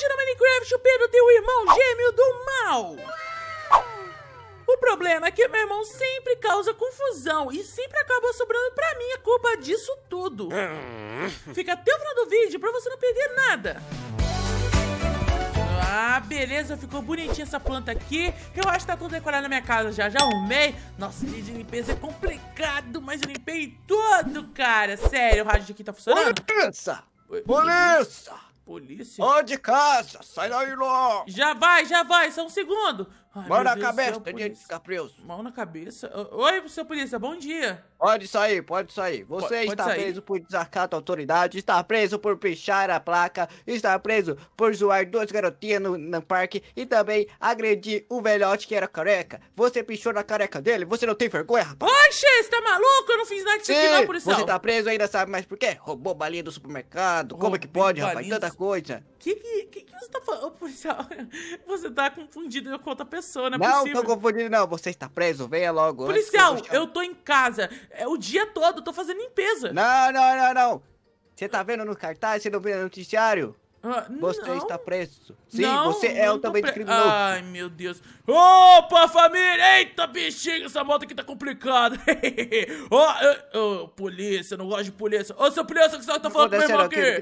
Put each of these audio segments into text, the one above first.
Hoje no Minecraft o Pedro tem o irmão gêmeo do mal. O problema é que meu irmão sempre causa confusão e sempre acaba sobrando pra mim a culpa disso tudo. Fica até o final do vídeo pra você não perder nada. Ah, beleza, ficou bonitinha essa planta aqui. Eu acho que tá tudo decorado na minha casa já, já arrumei. Nossa, dia de limpeza é complicado, mas eu limpei tudo, cara. Sério, o rádio aqui tá funcionando? Polícia! Polícia! Polícia? Ó de casa, sai daí logo! Já vai, já vai, só um segundo! Ai, Mão na Deus cabeça, Tenente Caprios. Mão na cabeça. Oi, seu polícia, bom dia. Pode sair, pode sair. Você pode, está sair. preso por desacato à autoridade, está preso por pichar a placa, está preso por zoar duas garotinhas no, no parque e também agredir o velhote que era careca. Você pichou na careca dele, você não tem vergonha, rapaz? Poxa, você tá maluco? Eu não fiz nada disso aqui não, policial. Você tá preso ainda sabe mais por quê? Roubou balinha do supermercado, Roubou como é que pode, balinha. rapaz? Tanta coisa. Que que, que, que você tá falando? policial. Você tá confundido com outra pessoa, não é não, possível. Não, tô confundido, não. Você está preso, venha logo. Policial, eu, eu tô em casa. É o dia todo, eu tô fazendo limpeza. Não, não, não, não. Você tá vendo no cartaz, você não vê no noticiário? Ah, você não. está preso. Sim, não, você é altamente pre... criminoso. Ai, meu Deus. Opa, família! Eita, bexiga, essa moto aqui tá complicada. Ô, oh, oh, polícia, não gosto de polícia. Ô, oh, seu polícia, o que você tá, tá falando com meu irmão aqui? aqui?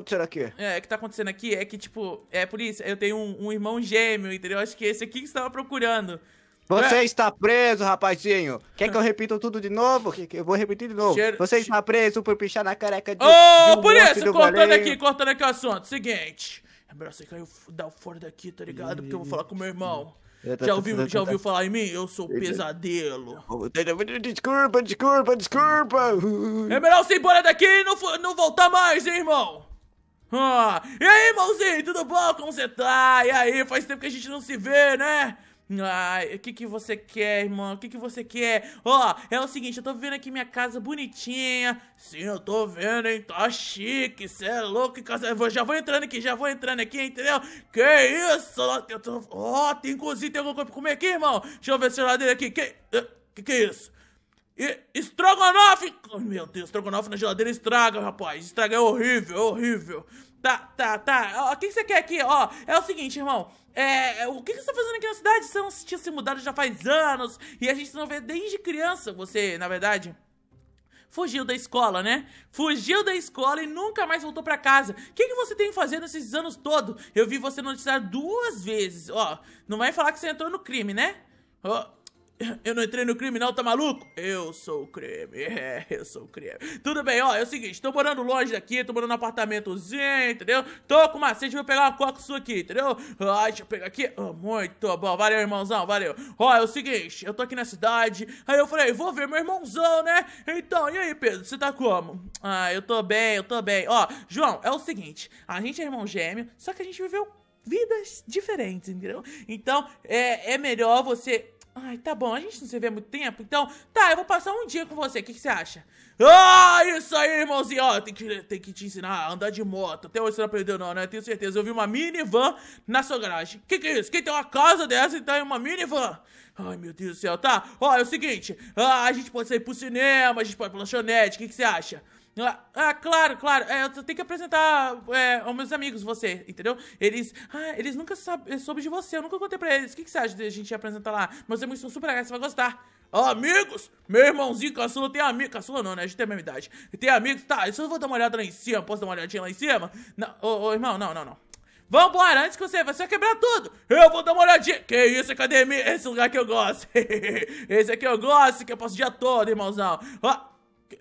Que tá aqui? É, o que tá acontecendo aqui é que, tipo, é, polícia, eu tenho um, um irmão gêmeo, entendeu? Acho que esse aqui que você tava procurando. Você é. está preso, rapazinho. Quer que eu repita tudo de novo? Eu vou repetir de novo. Cheiro... Você está preso por pichar na careca de. Ô, oh, um por isso, cortando goleiro. aqui, cortando aqui o assunto. Seguinte. É melhor você cair, dar fora daqui, tá ligado? Porque eu vou falar com o meu irmão. Já ouviu, já ouviu falar em mim? Eu sou pesadelo. Desculpa, desculpa, desculpa. É melhor você ir embora daqui e não, não voltar mais, hein, irmão? Ah, e aí, irmãozinho, tudo bom? Como você tá? E aí, faz tempo que a gente não se vê, né? Ai, o que, que você quer, irmão? O que, que você quer? Ó, oh, é o seguinte, eu tô vendo aqui minha casa bonitinha. Sim, eu tô vendo, hein? Tá chique, cê é louco. Eu já vou entrando aqui, já vou entrando aqui, entendeu? Que isso? Ó, oh, tem cozinha, tem alguma coisa pra comer aqui, irmão? Deixa eu ver esse geladeira aqui. Que, eh, que, que é isso? E, estrogonofe! Meu Deus, estrogonofe na geladeira estraga, rapaz. Estraga é horrível, é horrível. Tá, tá, tá. o que você quer aqui? Ó, é o seguinte, irmão. É, é o que você tá fazendo aqui na cidade? Você não se tinha se mudado já faz anos e a gente não vê desde criança. Você, na verdade, fugiu da escola, né? Fugiu da escola e nunca mais voltou para casa. O que, que você tem fazendo esses anos todos? Eu vi você noticiar duas vezes. Ó, não vai falar que você entrou no crime, né? Ó. Eu não entrei no crime, não, tá maluco? Eu sou o crime, é, eu sou o crime. Tudo bem, ó, é o seguinte, tô morando longe daqui, tô morando num apartamentozinho, entendeu? Tô com macete, vou pegar uma coca sua aqui, entendeu? Ai, ah, deixa eu pegar aqui. Oh, muito bom, valeu, irmãozão, valeu. Ó, é o seguinte, eu tô aqui na cidade, aí eu falei, vou ver meu irmãozão, né? Então, e aí, Pedro, você tá como? Ah, eu tô bem, eu tô bem. Ó, João, é o seguinte, a gente é irmão gêmeo, só que a gente viveu vidas diferentes, entendeu? Então, é, é melhor você Ai, tá bom, a gente não se vê há muito tempo, então... Tá, eu vou passar um dia com você, o que, que, você acha? Ah, isso aí, irmãozinho! Ó, tem que, tem que te ensinar a andar de moto. Até hoje você não aprendeu não, né? Tenho certeza, eu vi uma minivan na sua garagem. Que que é isso? Quem tem uma casa dessa e então, tem é uma minivan? Ai, meu Deus do céu, tá? Ó, é o seguinte, ah, a gente pode sair pro cinema, a gente pode ir pra lanchonete, o que, que você acha? Ela, ah, ah, claro, claro, é, eu tenho que apresentar é, aos meus amigos você, entendeu? Eles, ah, eles nunca soube de você, eu nunca contei pra eles. O que, que você acha de a gente apresentar lá? Meus amigos são super legais, você vai gostar. amigos? Meu irmãozinho caçula tem amigo. Caçula não, né? A gente tem a mesma idade. Tem amigos, tá, Eu eu vou dar uma olhada lá em cima. Posso dar uma olhadinha lá em cima? Não, ô, ô irmão, não, não, não. Vambora, antes que você, você vai quebrar tudo. Eu vou dar uma olhadinha. Que isso, academia? Esse lugar que eu gosto. Esse aqui eu gosto, que eu passo o dia todo, irmãozão. Ó, ah,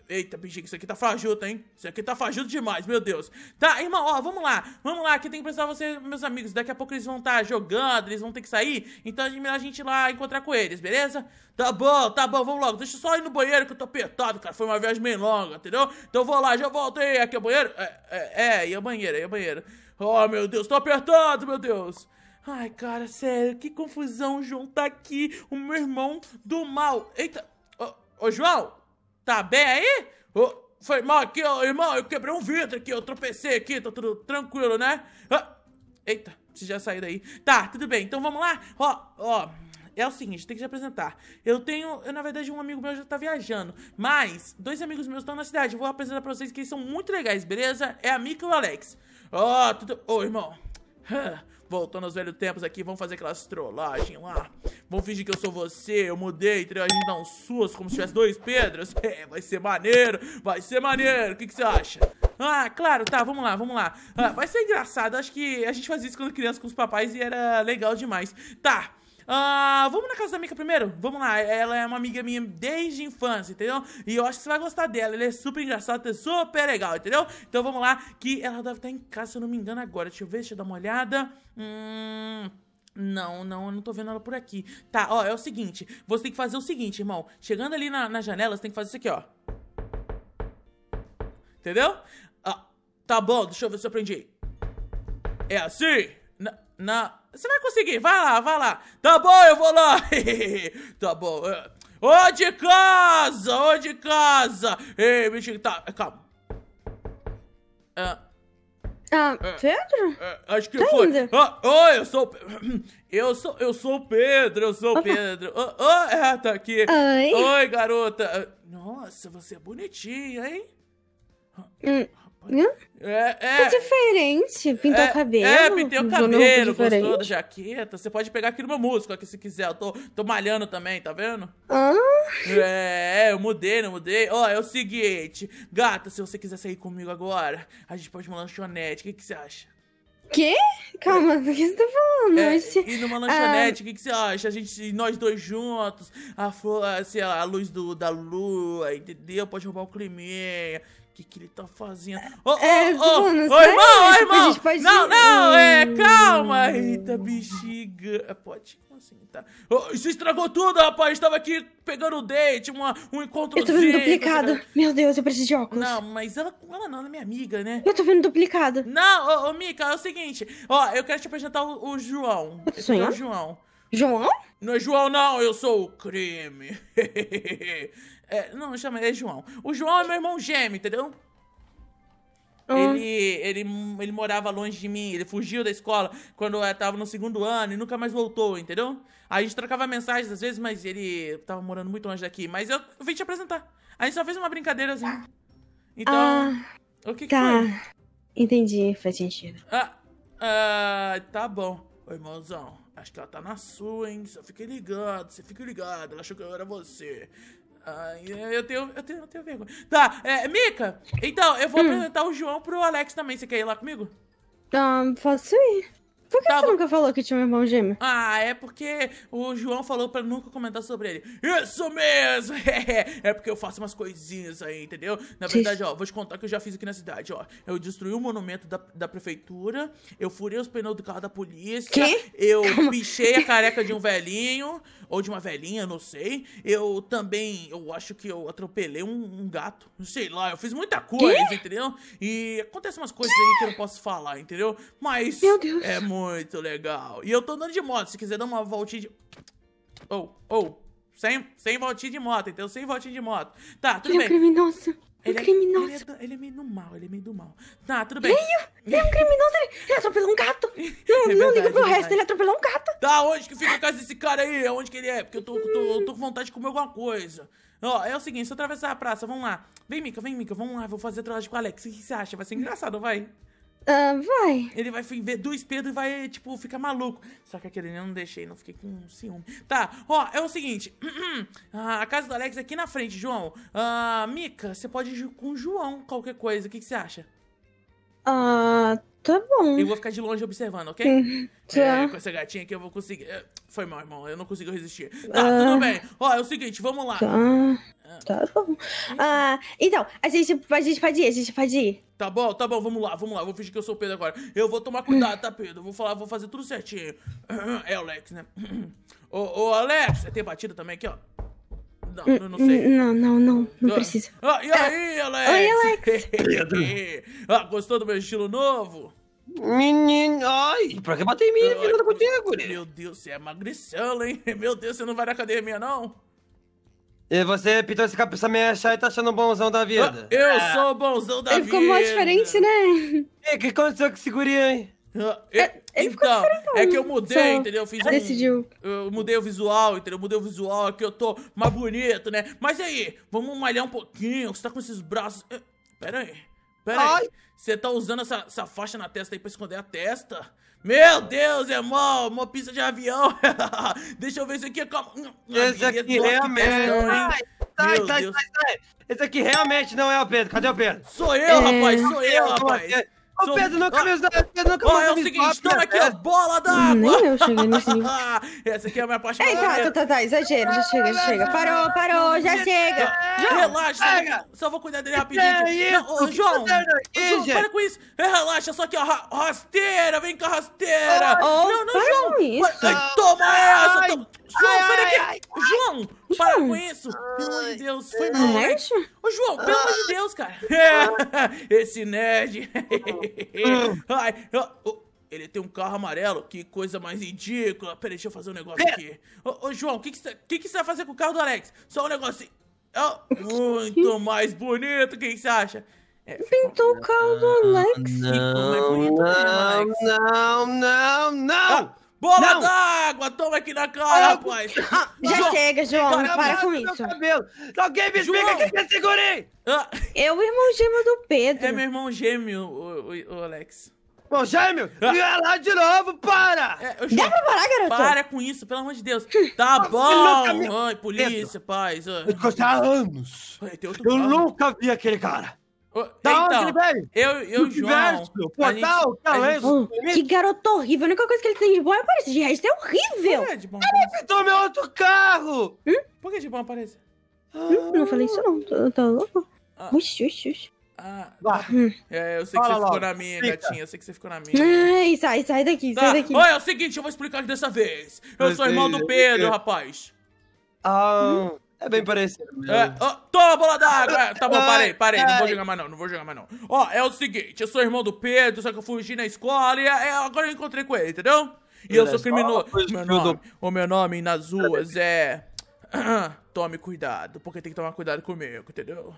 Eita, bichinho, isso aqui tá fajuto, hein? Isso aqui tá fajuto demais, meu Deus. Tá, irmão, ó, vamos lá. Vamos lá, Aqui tem que pensar vocês, meus amigos. Daqui a pouco eles vão estar tá jogando, eles vão ter que sair. Então é melhor a gente ir lá encontrar com eles, beleza? Tá bom, tá bom, vamos logo. Deixa eu só ir no banheiro que eu tô apertado, cara. Foi uma viagem bem longa, entendeu? Então eu vou lá, já voltei. Aqui é o banheiro? É, é, é e é o banheiro, é o banheiro. Oh, meu Deus, tô apertado, meu Deus. Ai, cara, sério, que confusão. O João tá aqui, o meu irmão do mal. Eita, ô, ô João, Tá bem aí? Oh, foi mal aqui, ó, irmão. Eu quebrei um vidro aqui, eu tropecei aqui, tá tudo tranquilo, né? Ah, eita, você já saiu daí. Tá, tudo bem, então vamos lá. Ó, ó. É o seguinte, tem que te apresentar. Eu tenho, eu, na verdade, um amigo meu já tá viajando. Mas, dois amigos meus estão na cidade. Eu vou apresentar pra vocês que eles são muito legais, beleza? É a Mika e o Alex. Ó, oh, tudo. Ô, oh, irmão voltando aos velhos tempos aqui, vamos fazer aquelas trollagens lá. Vamos fingir que eu sou você, eu mudei, a gente dá uns susto como se tivesse dois Pedros. É, vai ser maneiro, vai ser maneiro, o que, que você acha? Ah, claro, tá, vamos lá, vamos lá. Ah, vai ser engraçado, acho que a gente fazia isso quando criança com os papais e era legal demais. Tá, ah, vamos na casa da Mika primeiro? Vamos lá. Ela é uma amiga minha desde a infância, entendeu? E eu acho que você vai gostar dela. Ela é super engraçada, super legal, entendeu? Então vamos lá, que ela deve estar em casa, se eu não me engano, agora. Deixa eu ver, deixa eu dar uma olhada. Hum. Não, não, eu não tô vendo ela por aqui. Tá, ó, é o seguinte. Você tem que fazer o seguinte, irmão. Chegando ali na, na janela, você tem que fazer isso aqui, ó. Entendeu? Ah, tá bom, deixa eu ver se eu aprendi. É assim? Na. na você vai conseguir, vai lá, vai lá. Tá bom, eu vou lá. tá bom. É. Ô de casa, ô de casa. Ei, bichinho, tá. Calma. É. Ah, ah Pedro? Ah, acho que tá foi. Indo. Ah, oi, eu sou. Eu sou, eu sou o Pedro, eu sou o Pedro. Oh, oh, é, tá aqui. Oi. Oi, garota. Nossa, você é bonitinha, hein? Hum, Hã? É, é, é. diferente. Pintou é, o cabelo. É, pintei o cabelo, gostou da jaqueta. Você pode pegar aqui no meu músico aqui se quiser. Eu tô, tô malhando também, tá vendo? É, eu mudei, não mudei. Ó, é o seguinte. Gata, se você quiser sair comigo agora, a gente pode ir uma lanchonete. O que, que você acha? Quê? Calma, é. o que você tá falando? É, gente... Ir numa lanchonete, o ah, que, que você ah. acha? A gente, nós dois juntos, a, flor, assim, a luz do, da lua, entendeu? Pode roubar o climinha que, que ele tá fazendo? É, ô, ô, é, ô, ô, irmão, tipo, irmão! Não, não, assim. é, calma! Rita, bexiga! É, pode assim, tá? Oh, isso estragou tudo, rapaz! Estava aqui pegando o date, uma, um encontro Eu tô vendo duplicado. Meu Deus, eu preciso de óculos. Não, mas ela, ela não, ela é minha amiga, né? Eu tô vendo duplicado. Não, ô, oh, oh, Mika, é o seguinte. Ó, eu quero te apresentar o, o João. é o João. João? Não é João, não, eu sou o crime. é, não, chama ele é João. O João é meu irmão gêmeo, entendeu? Uhum. Ele, ele, ele morava longe de mim, ele fugiu da escola quando eu tava no segundo ano e nunca mais voltou, entendeu? Aí a gente trocava mensagens às vezes, mas ele tava morando muito longe daqui. Mas eu vim te apresentar. A gente só fez uma brincadeira assim. Então. Ah, o que, que tá. Foi? Entendi, faz sentido. Ah, ah, tá bom, irmãozão. Acho que ela tá na sua, hein? Só fique ligado, você fica ligado. Ela achou que eu era você. Ai, eu tenho, eu tenho, eu tenho vergonha. Tá, é, Mica, então, eu vou hum. apresentar o João pro Alex também. Você quer ir lá comigo? Ah, posso ir. Por que tava... Tá você nunca falou que tinha um irmão gêmeo? Ah, é porque o João falou pra nunca comentar sobre ele. Isso mesmo! é porque eu faço umas coisinhas aí, entendeu? Na verdade, ó, vou te contar o que eu já fiz aqui na cidade, ó. Eu destruí o monumento da, da prefeitura, eu furei os pneus do carro da polícia, que? eu Calma. pichei a careca de um velhinho, ou de uma velhinha, não sei. Eu também, eu acho que eu atropelei um, um gato, não sei lá, eu fiz muita coisa, que? entendeu? E acontecem umas coisas aí que eu não posso falar, entendeu? Mas Meu Deus. é muito muito legal. E eu tô andando de moto, se quiser dar uma voltinha de... Ou, oh, ou, oh, sem, sem voltinha de moto, então sem voltinha de moto. Tá, tudo ele bem. Ele é um é- criminoso. Ele é, um criminoso. Ele é, ele é, meio do mal, ele é meio do mal. Tá, tudo bem. É meio? Ele é um criminoso, ele, ele atropelou um gato. Não, é não liga pro é resto, ele atropelou um gato. Tá, onde que fica a casa desse cara aí? Onde que ele é? Porque eu tô, tô, eu tô com vontade de comer alguma coisa. Ó, é o seguinte, se eu atravessar a praça, vamos lá. Vem, Mica, vem, Mica, vamos lá, vou fazer trollagem com o Alex. O que você acha? Vai ser engraçado, vai. Uh, vai. Ele vai ver do espelho e vai, tipo, ficar maluco. Só que aquele eu não deixei, não fiquei com ciúme. Tá, ó, é o seguinte. Ah, a casa do Alex é aqui na frente, João. Uh, Mica, você pode ir com o João, qualquer coisa. O que, você acha? Ah, uh, tá bom. Eu vou ficar de longe observando, ok? Tchau. É, tá. com essa gatinha aqui eu vou conseguir. É, foi mal, irmão. Eu não consigo resistir. Tá, uh, tudo bem. Ó, é o seguinte, vamos lá. Tá, tá bom. Ah, então, a gente, a gente pode ir, a gente pode ir. Tá bom, tá bom, vamos lá, vamos lá. Vou fingir que eu sou o Pedro agora. Eu vou tomar cuidado, tá, Pedro? Vou falar, vou fazer tudo certinho. É o Lex, né? Ô, ô Alex, é, tem batida também aqui, ó. Não, não, não sei. Não, não, não. Não ah, precisa. Ah, e é. aí, Alex? Oi, Alex. Pedro. ah, gostou do meu estilo novo? Menino, ai, pra que bater em mim? filha da puta contigo, Meu Deus, você é magricela, hein? Meu Deus, você não vai na academia, não? E você pintou esse cabeça me achar e tá achando bonzão da vida. Ah, eu, é. sou o bonzão da ele vida. Ele ficou mó diferente, né? E o que aconteceu com esse guri, hein? Ah, é, então, é que eu mudei, Só entendeu? Eu fiz decidiu. eu mudei o visual, entendeu? Eu mudei o visual, é que eu tô mais bonito, né? Mas aí, vamos malhar um pouquinho. Você tá com esses braços. Eh, pera aí, pera aí. Ai. Você tá usando essa, essa faixa na testa aí pra esconder a testa? Meu Deus, é mó, uma pista de avião. Deixa eu ver isso aqui. É como... Hum, hum, Esse aqui realmente. É sai, sai, sai, sai. Esse aqui realmente não é o Pedro. Cadê o Pedro? Sou eu, é... rapaz, sou eu, rapaz. Ô, Sou... Pedro, nunca me ah. Pedro, nunca camisa me oh, é o seguinte, toma aqui, a bola d'água! Nem eu cheguei nesse nível. Essa aqui é a minha parte Ei, tá, tá, tá, tá, exagero, já chega, já chega. Parou, parou, já chega. relaxa, só vou cuidar dele rapidinho. ô, João, João, para com isso. relaxa, só que ó, rasteira, vem com a rasteira. não, não, João. Toma essa, toma. João, ai, Ai, João, para com isso! Pelo amor de Deus, foi mal. Ô, João, pelo amor de Deus, cara! Esse nerd! ai, oh, ele tem um carro amarelo, que coisa mais ridícula! Peraí, deixa eu fazer um negócio aqui. Ô, João, o que, que, você, que, que vai fazer com o carro do Alex? Só um negócio. Oh, muito mais bonito, o que, que você acha? É, Pintou o carro do ah, Alex. Não, não, não, não, não! Ah, Bola d'água! Toma aqui na cara, ah, Não. rapaz! Já João, chega, João, para, para com isso. Alguém me explica o que eu é segurei! Ah. É o irmão gêmeo do Pedro. É meu irmão gêmeo, o, o, o Alex. Irmão gêmeo? Ah. lá de novo, para! É, Dá pra parar, garoto? Para com isso, pelo amor de Deus. Hum. Tá bom! Ai, polícia, paz. Ai. Ah. Eu há anos. Eu nunca vi aquele cara. Tá então, onde velho? Eu, eu do João. Pô, tal, talento. Gente... Tá, é que garoto horrível. A única coisa que ele tem de bom é aparecer. De resto é horrível. É de bom ele pintou meu outro carro! Hum? Por que de bom aparecer? Hum, não falei isso não. Tô, tô louco. Ah. Uxi, uxi, uxi. Ah, ah. É, eu sei que você ficou na minha, Fica. gatinha. Eu sei que você ficou na minha. Ai, sai, sai daqui, tá. sai daqui. Olha, é o seguinte, eu vou explicar dessa vez. Eu Mas sou irmão do Pedro, rapaz. Ah, hum. É bem parecido. É. Oh, toma, bola d'água! É, tá bom, parei, parei. Não vou jogar mais não, não vou jogar mais não. Ó, oh, é o seguinte, eu sou irmão do Pedro, só que eu fugi na escola e é, agora eu encontrei com ele, entendeu? E eu sou criminoso. Meu nome, o meu nome nas ruas é... Tome cuidado, porque tem que tomar cuidado comigo, entendeu?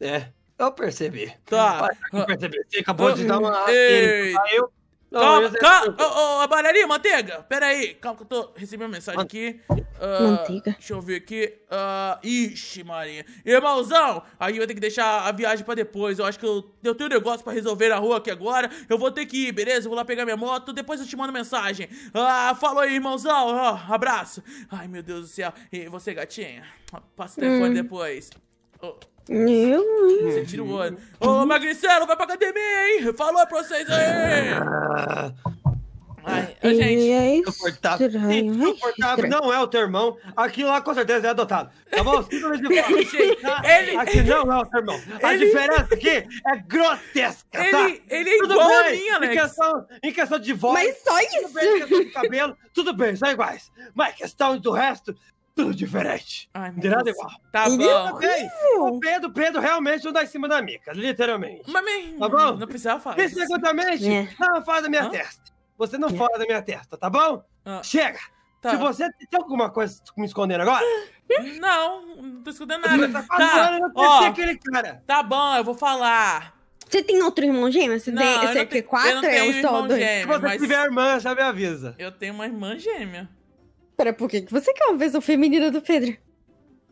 É, eu percebi. Tá. Eu percebi. Você acabou de ah, dar uma... Eita. Eu não, calma, calma. Assim, ô, oh, oh, Barari, manteiga! Pera aí, calma que eu tô recebendo mensagem aqui. Uh, manteiga. Deixa eu ver aqui. Uh, ixi, Maria. Irmãozão, aí eu tenho que deixar a viagem pra depois. Eu acho que eu, eu tenho um negócio pra resolver na rua aqui agora. Eu vou ter que ir, beleza? Eu vou lá pegar minha moto, depois eu te mando mensagem. Ah, uh, falou aí, irmãozão. Uh, abraço. Ai, meu Deus do céu. E você, gatinha? Passa o telefone hum. depois. Oh. Eu, Você tira o olho. Ô, Magricelo, vai pra academia, hein? Falou pra vocês aí! Ah. Ai, gente, é insuportável. Insuportável não é o teu irmão. Aquilo lá com certeza é adotado. Tá bom? ele, Aqui não é o teu irmão. A diferença aqui é grotesca. Ele, tá? ele é igual a minha, né? Em questão, em questão de voz. Mas só isso. Tudo bem, cabelo. Tudo bem, são iguais. Mas questão do resto tudo diferente. Ai, de nada igual. Tá bom. O Pedro, Pedro realmente não dá em cima da mica, literalmente. Mas me... tá bom? não precisava falar. E segundamente, é. Tá não fala da minha Hã? testa. Você não é. fala da minha testa, tá bom? Ah. Chega! Tá. Se você tem alguma coisa me escondendo agora? Não, não tô escondendo nada. tá, tá Ó, aquele cara. Tá bom, eu vou falar. Você tem outro irmão gêmeo? Você não, tem, você é que quatro? Eu não tenho é um irmão gêmeo. Se você mas... tiver irmã, já me avisa. Eu tenho uma irmã gêmea. Pera, por que você quer uma versão feminina do Pedro?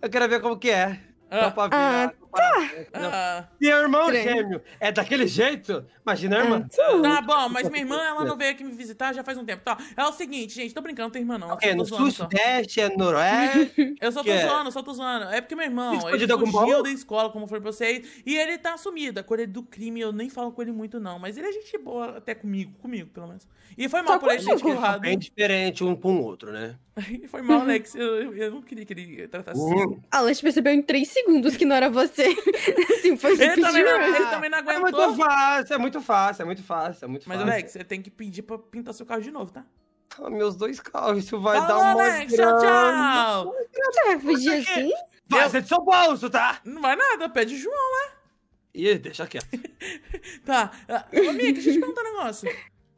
Eu quero ver como que é. Ah, ah tá. Ah, irmão gêmeo é daquele jeito? Imagina irmã. Ah, tá bom, mas minha irmã, ela não veio aqui me visitar já faz um tempo. Tá, é o seguinte, gente, tô brincando, tem irmã não. Okay, é no sudeste, é no noroeste. eu só tô é... zoando, só tô zoando. É porque meu irmão, ele fugiu da escola, como foi pra vocês, e ele tá assumido. A cor do crime, eu nem falo com ele muito não, mas ele é gente boa até comigo, comigo pelo menos. E foi mal só por ele, gente, errado. É bem diferente um com o outro, né? Foi mal, Alex. Né, uhum. Eu, eu não queria que ele tratasse assim. Alex ah, percebeu em 3 segundos que não era você. assim, foi ele, também não, ele também não aguentou. Ah, é muito fácil, é muito fácil, é muito fácil, é muito Mas, Lex, Alex, você tem que pedir pra pintar seu carro de novo, tá? Ah, meus dois carros, isso vai Falou, dar um Alex, monte tchau, tchau! vai fugir assim? Vai de seu bolso, tá? Não vai nada, pede João lá. Ih, deixa quieto. tá. Ah, ô, amiga, deixa eu te perguntar um negócio.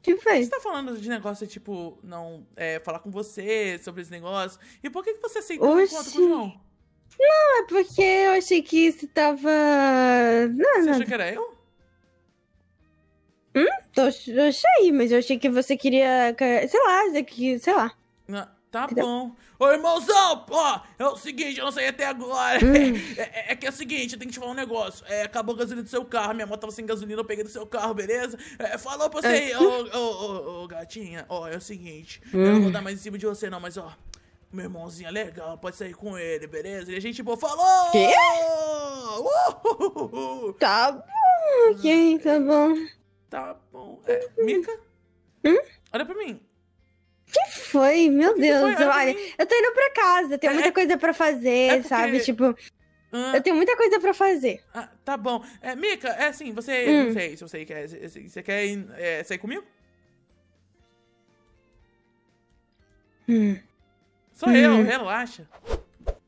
Que fez? Você tá falando de negócio tipo, não é, falar com você sobre esse negócio? E por que, que você aceitou Oxi. o encontro com o João? Não, é porque eu achei que você tava. Não, você achou que era eu? Hum? Tô, eu achei, mas eu achei que você queria. Sei lá, que, sei lá. Não. Tá Entendeu? bom. Ô, irmãozão, ó, é o seguinte, eu não saí até agora. Hum. É, é, é, que é o seguinte, eu tenho que te falar um negócio. É, acabou a gasolina do seu carro, minha moto tava sem gasolina, eu peguei do seu carro, beleza? É, falou pra você é. aí, ô, ô, ô, gatinha, ó, é o seguinte, hum. eu não vou hum. dar mais em cima de você não, mas ó, meu irmãozinho é legal, pode sair com ele, beleza? E a gente, pô, falou! Quê? Uh! Tá bom, quem tá bom. Tá bom. Tá é, Mica? Hum? Olha pra mim que foi? Meu Deus, foi? olha, eu tô indo pra casa, tenho é, muita é. coisa pra fazer, é porque... sabe? Tipo, ah. Eu tenho muita coisa para fazer. Ah, tá bom. É, Mika, é assim, você. Hum. Não sei se você quer. Você quer ir, é, sair comigo? Hum. Sou hum. eu, relaxa.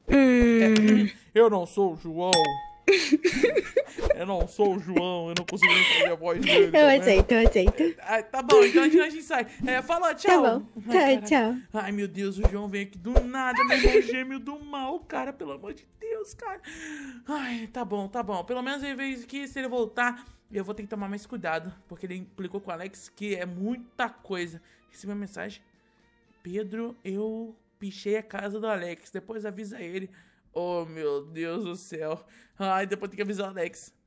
Hum. É, eu não sou o João. Eu não sou o João, eu não consigo entender a voz dele. Tá eu aceito, eu aceito. Ah, tá bom, então a gente sai. É, falou, tá tchau. Tá bom, tchau, Ai, tchau. Ai, meu Deus, o João vem aqui do nada, meu irmão gêmeo do mal, cara, pelo amor de Deus, cara. Ai, tá bom, tá bom. Pelo menos ele veio aqui, se ele voltar, eu vou ter que tomar mais cuidado, porque ele implicou com o Alex que é muita coisa. Recebi uma mensagem. Pedro, eu pichei a casa do Alex, depois avisa ele. Oh, meu Deus do céu. Ai, depois tem que avisar o Alex.